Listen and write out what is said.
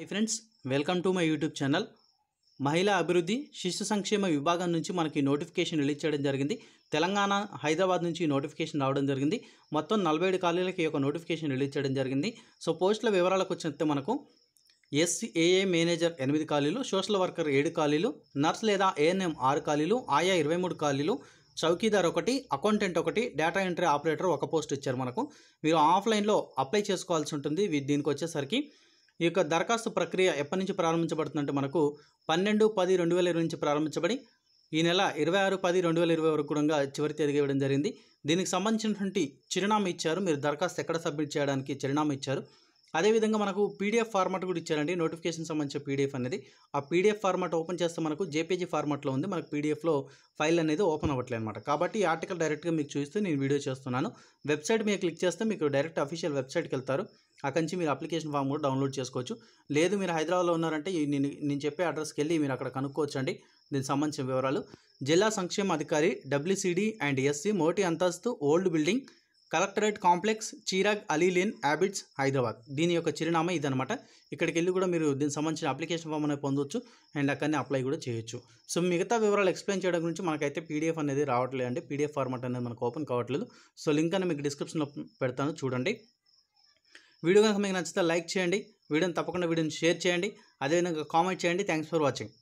high friends welcome to my YouTube channel మహిళా అభివృద్ధి శిశు సంక్షేమ విభాగం నుంచి మనకి నోటిఫికేషన్ రిలీజ్ చేయడం జరిగింది తెలంగాణ హైదరాబాద్ నుంచి నోటిఫికేషన్ రావడం జరిగింది మొత్తం నలభై ఏడు ఖాళీలకి ఈ యొక్క నోటిఫికేషన్ రిలీజ్ చేయడం జరిగింది సో పోస్టుల వివరాలకు వచ్చినట్టే మనకు ఎస్ఏఏ మేనేజర్ ఎనిమిది ఖాళీలు సోషల్ వర్కర్ ఏడు ఖాళీలు నర్స్ లేదా ఏఎన్ఎం ఆరు ఖాళీలు ఆయా ఇరవై మూడు ఖాళీలు చౌకీదార్ ఒకటి అకౌంటెంట్ ఒకటి డేటా ఎంట్రీ ఆపరేటర్ ఒక పోస్ట్ ఇచ్చారు మనకు మీరు ఆఫ్లైన్లో అప్లై చేసుకోవాల్సి ఉంటుంది దీనికి వచ్చేసరికి ఈ యొక్క దరఖాస్తు ప్రక్రియ ఎప్పటి నుంచి ప్రారంభించబడుతుందంటే మనకు పన్నెండు పది రెండు వేల ఇరవై నుంచి ప్రారంభించబడి ఈ నెల ఇరవై ఆరు పది రెండు వేల ఇరవై వరకు కూడా చివరి తేదీగా ఇవ్వడం జరిగింది దీనికి సంబంధించినటువంటి చిరునామా ఇచ్చారు మీరు దరఖాస్తు ఎక్కడ సబ్మిట్ చేయడానికి చిరునామా ఇచ్చారు అదేవిధంగా మనకు పీడిఎఫ్ ఫార్మాట్ కూడా ఇచ్చారండి నోటిఫికేషన్ సంబంధించిన పీడిఎఫ్ అనేది ఆ పీడిఎఫ్ ఫార్మాట్ ఓపెన్ చేస్తే మనకు జేపీజీ ఫార్మాట్లో ఉంది మనకు పీడిఎఫ్లో ఫైల్ అనేది ఓపెన్ అవ్వట్లేదు అనమాట కాబట్టి ఈ ఆర్టికల్ డైరెక్ట్గా మీకు చూస్తూ నేను వీడియో చేస్తున్నాను వెబ్సైట్ మీరు క్లిక్ చేస్తే మీకు డైరెక్ట్ అఫీషియల్ వెబ్సైట్కి వెళ్తారు అక్కడి నుంచి మీరు అప్లికేషన్ ఫామ్ కూడా డౌన్లోడ్ చేసుకోవచ్చు లేదు మీరు హైదరాబాద్లో ఉన్నారంటే నేను నేను చెప్పే అడ్రస్కి వెళ్ళి మీరు అక్కడ కనుక్కోవచ్చు అండి దీనికి సంబంధించిన వివరాలు జిల్లా సంక్షేమ అధికారి డబ్ల్యూసిడి అండ్ ఎస్సీ మొదటి అంతస్తు old building collectorate complex Chirag Ali lane Abids Hyderabad దీని యొక్క చిరునామా ఇదనమాట ఇక్కడికి వెళ్ళి కూడా మీరు దీనికి సంబంధించిన అప్లికేషన్ ఫామ్ అనేది పొందొచ్చు అండ్ అక్కడనే అప్లై కూడా చేయొచ్చు సో మిగతా వివరాలు ఎక్స్ప్లెయిన్ చేయడం గురించి మనకైతే పీడిఎఫ్ అనేది రావట్లేదు అండి పీడిఎఫ్ ఫార్మాట్ అనేది మనకు ఓపెన్ కావట్లేదు సో లింక్ అనేది మీకు డిస్క్రిప్షన్లో పెడతాను చూడండి వీడియో కనుక మీకు నచ్చితే లైక్ చేయండి వీడియోని తప్పకుండా వీడియోని షేర్ చేయండి అదేవిధంగా కామెంట్ చేయండి థ్యాంక్స్ ఫర్ వాచింగ్